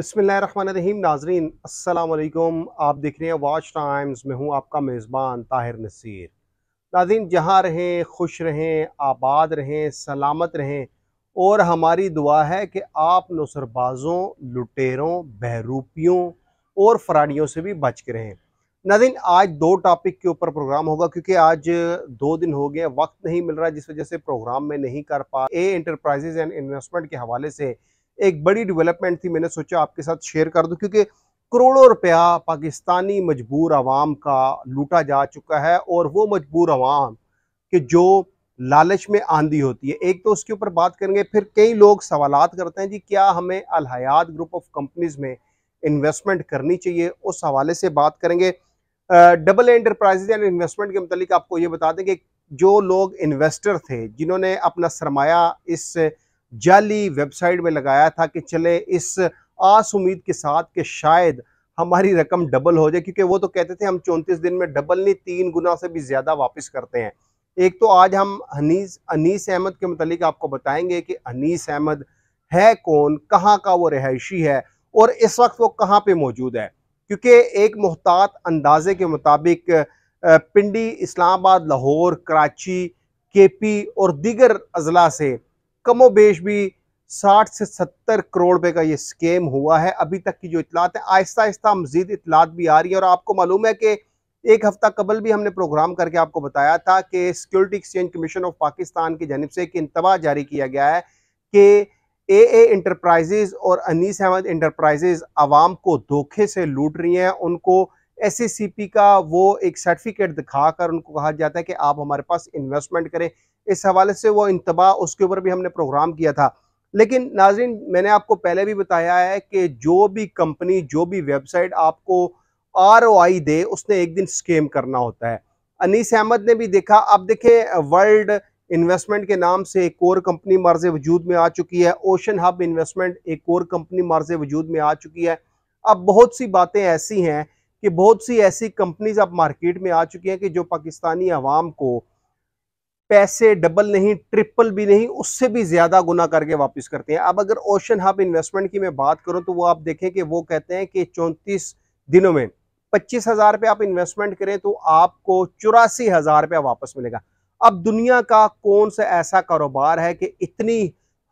बिसमीम नाजरीन असलकुम आप देख रहे हैं वाच टाइम्स में हूँ आपका मेज़बान ताहिर नसीर नाजीन जहाँ रहें खुश रहें आबाद रहें सलामत रहें और हमारी दुआ है कि आप नसरबाज़ों लुटेरों बहरूपियों और फराडियों से भी बच के रहें नाजिन आज दो टॉपिक के ऊपर प्रोग्राम होगा क्योंकि आज दो दिन हो गए वक्त नहीं मिल रहा जिस वजह से प्रोग्राम में नहीं कर पा ए इंटरप्राइजेज एंड इन्वेस्टमेंट के हवाले से एक बड़ी डेवलपमेंट थी मैंने सोचा आपके साथ शेयर कर दूं क्योंकि करोड़ों रुपया पाकिस्तानी मजबूर आवाम का लूटा जा चुका है और वो मजबूर आवाम कि जो लालच में आंधी होती है एक तो उसके ऊपर बात करेंगे फिर कई लोग सवाल करते हैं जी क्या हमें अलहयात ग्रुप ऑफ कंपनीज में इन्वेस्टमेंट करनी चाहिए उस हवाले से बात करेंगे डबल एंटरप्राइजेज एंड इन्वेस्टमेंट के मतलब आपको ये बता दें कि जो लोग इन्वेस्टर थे जिन्होंने अपना सरमाया इस जाली वेबसाइट में लगाया था कि चले इस आस उम्मीद के साथ कि शायद हमारी रकम डबल हो जाए क्योंकि वो तो कहते थे हम चौंतीस दिन में डबल नहीं तीन गुना से भी ज़्यादा वापस करते हैं एक तो आज हम हनीस अनीस अहमद के मतलब आपको बताएंगे कि अनीस अहमद है कौन कहाँ का वो रहायशी है और इस वक्त वो कहाँ पे मौजूद है क्योंकि एक मोहतात अंदाजे के मुताबिक पिंडी इस्लामाबाद लाहौर कराची केपी और दीगर अजला से कमो बेश भी 60 से 70 करोड़ रुपए का ये स्केम हुआ है अभी तक की जो इतलात है आहिस्ता आहिस्ता मजीद इतलात भी आ रही है और आपको मालूम है कि एक हफ्ता कबल भी हमने प्रोग्राम करके आपको बताया था कि security exchange commission of Pakistan की जानब से एक इंतबाह जारी किया गया है कि ए ए इंटरप्राइजेज और अनीस अहमद इंटरप्राइजेज आवाम को धोखे से लूट रही हैं उनको एस का वो एक सर्टिफिकेट दिखाकर उनको कहा जाता है कि आप हमारे पास इन्वेस्टमेंट करें इस हवाले से वो इंतबाह उसके ऊपर भी हमने प्रोग्राम किया था लेकिन नाजरीन मैंने आपको पहले भी बताया है कि जो भी कंपनी जो भी वेबसाइट आपको आर ओ आई दे उसने एक दिन स्केम करना होता है अनीस अहमद ने भी देखा अब देखें वर्ल्ड इन्वेस्टमेंट के नाम से एक और कंपनी मर्ज वजूद में आ चुकी है ओशन हब इन्वेस्टमेंट एक और कंपनी मर्ज वजूद में आ चुकी है अब बहुत सी बातें ऐसी हैं कि बहुत सी ऐसी कंपनीज अब मार्केट में आ चुकी हैं कि जो पाकिस्तानी आवाम को पैसे डबल नहीं ट्रिपल भी नहीं उससे भी ज़्यादा गुना करके वापस करते हैं अब अगर ओशन हब इन्वेस्टमेंट की मैं बात करूं तो वो आप देखें कि वो कहते हैं कि चौंतीस दिनों में पच्चीस हज़ार रुपये आप इन्वेस्टमेंट करें तो आपको चौरासी हज़ार रुपया वापस मिलेगा अब दुनिया का कौन सा ऐसा कारोबार है कि इतनी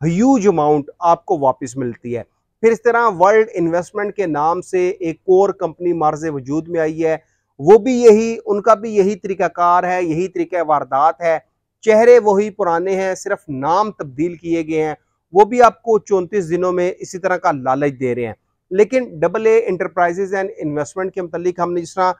ह्यूज अमाउंट आपको वापस मिलती है फिर इस तरह वर्ल्ड इन्वेस्टमेंट के नाम से एक और कंपनी मार्ज वजूद में आई है वो भी यही उनका भी यही तरीकाकार है यही तरीका वारदात है चेहरे वही पुराने हैं सिर्फ नाम तब्दील किए गए हैं वो भी आपको चौंतीस दिनों में इसी तरह का लालच दे रहे हैं लेकिन double A enterprises and investment के मतलब हमने जिस तरह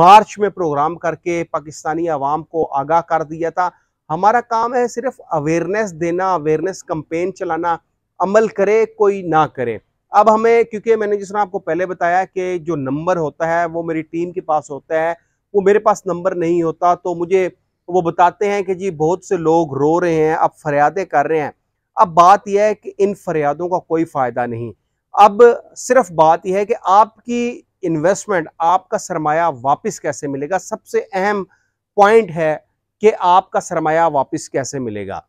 मार्च में प्रोग्राम करके पाकिस्तानी आवाम को आगाह कर दिया था हमारा काम है सिर्फ अवेयरनेस देना अवेयरनेस कंपेन चलाना अमल करे कोई ना करे अब हमें क्योंकि मैंने जिस तरह आपको पहले बताया कि जो नंबर होता है वो मेरी टीम के पास होता है वो मेरे पास नंबर नहीं होता तो मुझे तो वो बताते हैं कि जी बहुत से लोग रो रहे हैं अब फरियादें कर रहे हैं अब बात यह है कि इन फरियादों का कोई फ़ायदा नहीं अब सिर्फ बात यह है कि आपकी इन्वेस्टमेंट आपका सरमाया वापस कैसे मिलेगा सबसे अहम पॉइंट है कि आपका सरमाया वापस कैसे मिलेगा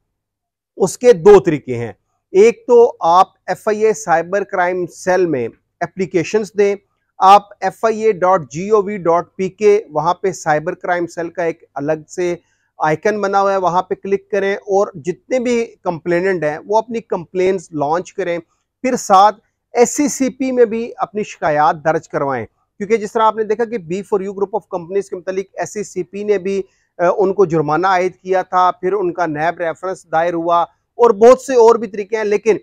उसके दो तरीके हैं एक तो आप F I A cyber crime cell में एप्लीकेशंस दें आप F I A dot G O V dot P K वहाँ पर साइबर क्राइम सेल का एक अलग से आइकन बना हुआ है वहाँ पे क्लिक करें और जितने भी कंप्लेनेंट हैं वो अपनी कंप्लेन लॉन्च करें फिर साथ एस में भी अपनी शिकायत दर्ज करवाएं क्योंकि जिस तरह आपने देखा कि B for U group of companies के मतलब एस ने भी उनको जुर्माना आयद किया था फिर उनका नैब रेफरेंस दायर हुआ और बहुत से और भी तरीके हैं लेकिन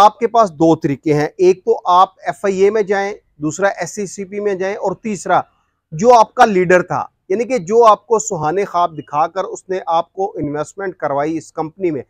आपके पास दो तरीके हैं एक तो आप एफ में जाएँ दूसरा एस सी में जाएं और तीसरा जो आपका लीडर था यानी कि जो आपको सुहाने ख्वाब दिखाकर उसने आपको इन्वेस्टमेंट करवाई इस कंपनी में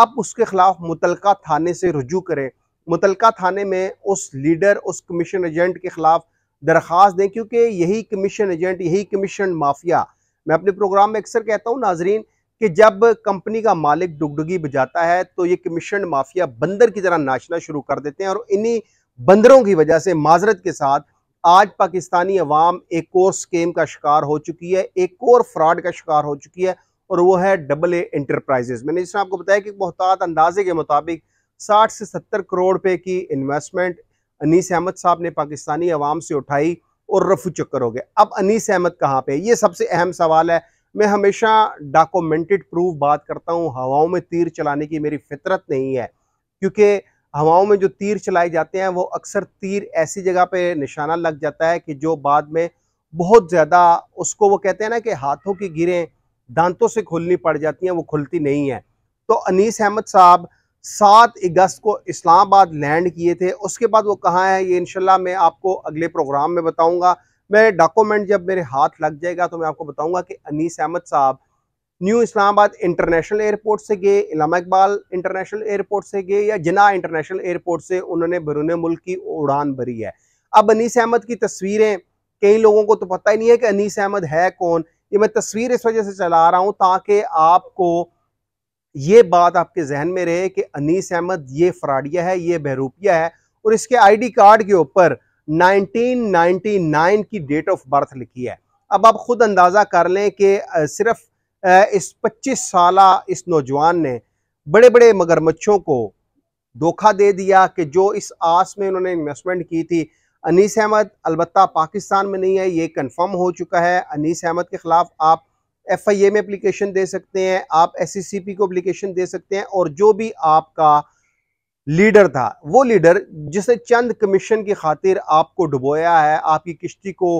आप उसके खिलाफ मुतल थाने से रजू करें मुतल थाने में उस लीडर उस कमीशन एजेंट के खिलाफ दरख्वास्त दें क्योंकि यही कमीशन एजेंट यही कमीशन माफिया मैं अपने प्रोग्राम में अक्सर कहता हूँ नाजरीन कि जब कंपनी का मालिक डुगडुगी बजाता है तो ये कमीशन माफिया बंदर की तरह नाचना शुरू कर देते हैं और इन्हीं बंदरों की वजह से माजरत के साथ आज पाकिस्तानी अवाम एक और स्केम का शिकार हो चुकी है एक और फ्रॉड का शिकार हो चुकी है और वो है डबल ए इंटरप्राइजेज मैंने जिसने आपको बताया कि बहुतात अंदाजे के मुताबिक 60 से 70 करोड़ रुपए की इन्वेस्टमेंट अनीस अहमद साहब ने पाकिस्तानी अवाम से उठाई और रफू चक्कर हो गए अब अनीस अहमद कहाँ पे ये सबसे अहम सवाल है मैं हमेशा डॉक्यूमेंटेड प्रूफ बात करता हूँ हवाओं में तीर चलाने की मेरी फितरत नहीं है क्योंकि हवाओं में जो तीर चलाए जाते हैं वो अक्सर तीर ऐसी जगह पे निशाना लग जाता है कि जो बाद में बहुत ज़्यादा उसको वो कहते हैं ना कि हाथों की गिरें दांतों से खुलनी पड़ जाती हैं वो खुलती नहीं है तो अनीस अहमद साहब सात अगस्त को इस्लामाबाद लैंड किए थे उसके बाद वो कहाँ है ये इनशाला मैं आपको अगले प्रोग्राम में बताऊँगा मैं डॉक्यूमेंट जब मेरे हाथ लग जाएगा तो मैं आपको बताऊँगा कि अनीस अहमद साहब न्यू इस्लामाबाद इंटरनेशनल एयरपोर्ट से गए इलामा इकबाल इंटरनेशनल एयरपोर्ट से गए या जिना इंटरनेशनल एयरपोर्ट से उन्होंने बैरून मुल्क की उड़ान भरी है अब अनीस अहमद की तस्वीरें कई लोगों को तो पता ही नहीं है कि अनीस अहमद है कौन ये मैं तस्वीर इस वजह से चला रहा हूँ ताकि आपको ये बात आपके जहन में रहे कि अनीस अहमद ये फ्राडिया है ये बहरूपिया है और इसके आईडी कार्ड के ऊपर 1999 की डेट ऑफ बर्थ लिखी है अब आप खुद अंदाज़ा कर लें कि सिर्फ इस 25 साल इस नौजवान ने बड़े बड़े मगरमच्छों को धोखा दे दिया कि जो इस आस में उन्होंने इन्वेस्टमेंट की थी अनीस अहमद अलबत् पाकिस्तान में नहीं है ये कंफर्म हो चुका है अनीस अहमद के ख़िलाफ़ आप एफ आई ए में अप्लीकेशन दे सकते हैं आप एस सी सी पी को अप्लीकेशन दे सकते हैं और जो भी आपका लीडर था वो लीडर जिसे चंद कमीशन की खातिर आपको डुबोया है आपकी किश्ती को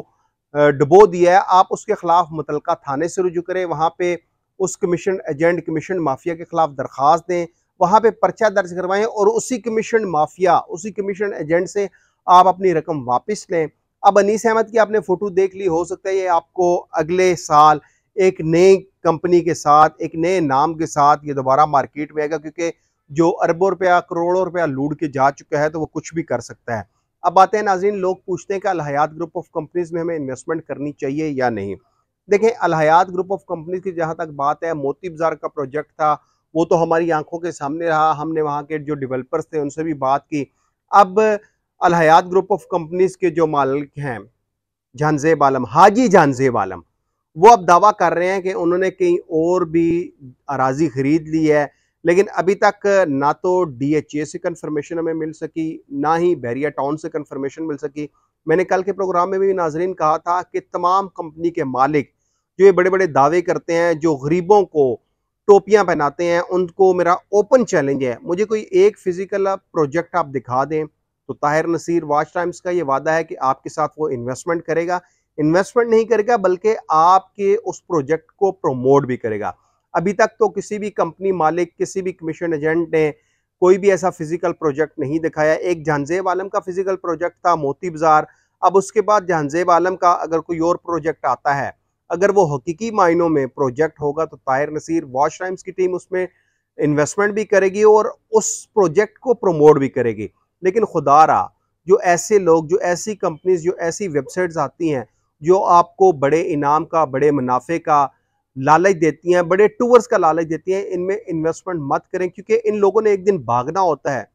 डबो दिया है आप उसके ख़िलाफ़ मुतल थाने से रुजू करें वहाँ पे उस कमीशन एजेंट कमीशन माफिया के ख़िलाफ़ दरख्वास्त दें वहाँ पे पर्चा दर्ज करवाएं और उसी कमीशन माफिया उसी कमीशन एजेंट से आप अपनी रकम वापस लें अब अनीस अहमद की आपने फ़ोटो देख ली हो सकता है ये आपको अगले साल एक नए कंपनी के साथ एक नए नाम के साथ ये दोबारा मार्केट में आएगा क्योंकि जो अरबों रुपया करोड़ों रुपया लूट के जा चुका है तो वो कुछ भी कर सकता है अब आते हैं नाजीन लोग पूछते हैं कि अलहयात ग्रुप ऑफ कंपनीज़ में हमें इन्वेस्टमेंट करनी चाहिए या नहीं देखें अलहयात ग्रुप ऑफ कंपनीज़ की जहाँ तक बात है मोती बाज़ार का प्रोजेक्ट था वो तो हमारी आंखों के सामने रहा हमने वहाँ के जो डेवलपर्स थे उनसे भी बात की अब अलहयात ग्रुप ऑफ कंपनीज़ के जो मालिक हैं जहानजेब आलम हाजी जहानजेब आलम वो अब दावा कर रहे हैं कि उन्होंने कहीं और भी अराजी खरीद ली है लेकिन अभी तक ना तो डीएचए से कन्फर्मेशन हमें मिल सकी ना ही बहरिया टाउन से कन्फर्मेशन मिल सकी मैंने कल के प्रोग्राम में भी नाजरीन कहा था कि तमाम कंपनी के मालिक जो ये बड़े बड़े दावे करते हैं जो गरीबों को टोपियां पहनाते हैं उनको मेरा ओपन चैलेंज है मुझे कोई एक फिजिकल प्रोजेक्ट आप दिखा दें तो ताहिर नसीर वॉच टाइम्स का ये वादा है कि आपके साथ वो इन्वेस्टमेंट करेगा इन्वेस्टमेंट नहीं करेगा बल्कि आपके उस प्रोजेक्ट को प्रमोट भी करेगा अभी तक तो किसी भी कंपनी मालिक किसी भी कमीशन एजेंट ने कोई भी ऐसा फिजिकल प्रोजेक्ट नहीं दिखाया एक जहानजेब आलम का फिजिकल प्रोजेक्ट था मोती बाजार अब उसके बाद जहानजेब आलम का अगर कोई और प्रोजेक्ट आता है अगर वो हकीकी मायनों में प्रोजेक्ट होगा तो तायर नसीर वॉश टाइम्स की टीम उसमें इन्वेस्टमेंट भी करेगी और उस प्रोजेक्ट को प्रमोट भी करेगी लेकिन रहा जो ऐसे लोग जो ऐसी कंपनीज जो ऐसी वेबसाइट्स आती हैं जो आपको बड़े इनाम का बड़े मुनाफे का लालच देती हैं बड़े टूवर्स का लालच देती हैं इनमें इन्वेस्टमेंट मत करें क्योंकि इन लोगों ने एक दिन भागना होता है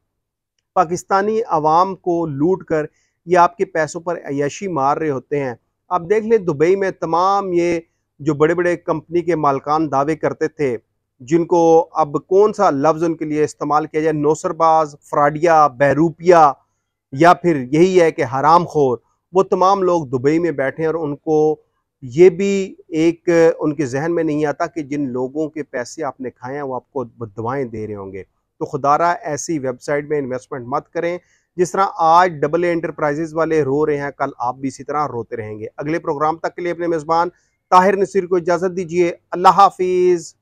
पाकिस्तानी आवाम को लूट कर ये आपके पैसों पर अयशी मार रहे होते हैं आप देख लें दुबई में तमाम ये जो बड़े बड़े कंपनी के मालकान दावे करते थे जिनको अब कौन सा लफ्ज़ उनके लिए इस्तेमाल किया जाए नौसरबाज फ्राडिया बहरूपिया या फिर यही है कि हराम खोर वो तमाम लोग दुबई में बैठे हैं और उनको ये भी एक उनके जहन में नहीं आता कि जिन लोगों के पैसे आपने खाए हैं वो आपको दवाएं दे रहे होंगे तो खुदारा ऐसी वेबसाइट में इन्वेस्टमेंट मत करें जिस तरह आज डबल ए एंटरप्राइजेज वाले रो रहे हैं कल आप भी इसी तरह रोते रहेंगे अगले प्रोग्राम तक के लिए अपने मेज़बान ताहिर नसीर को इजाज़त दीजिए अल्लाह हाफिज़